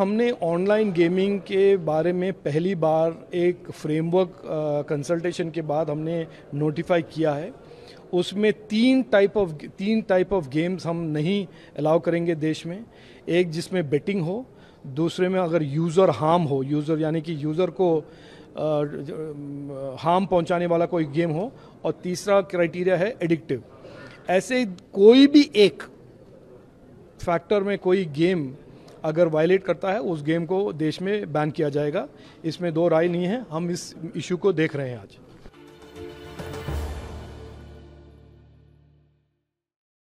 हमने online gaming के बारे में पहली बार एक फ्रेमवर्क कंसल्टेशन के बाद हमने नोटिफाई किया है उसमें तीन टाइप ऑफ तीन टाइप ऑफ गेम्स हम नहीं अलाउ करेंगे देश में एक जिसमें बेटिंग हो दूसरे में अगर यूज़र हार्म हो यूज़र यानी कि यूज़र को हार्म पहुंचाने वाला कोई गेम हो और तीसरा क्राइटेरिया है एडिक्टिव ऐसे कोई भी एक फैक्टर में कोई गेम अगर वायलेट करता है उस गेम को देश में बैन किया जाएगा इसमें दो राय नहीं है हम इस इशू को देख रहे हैं आज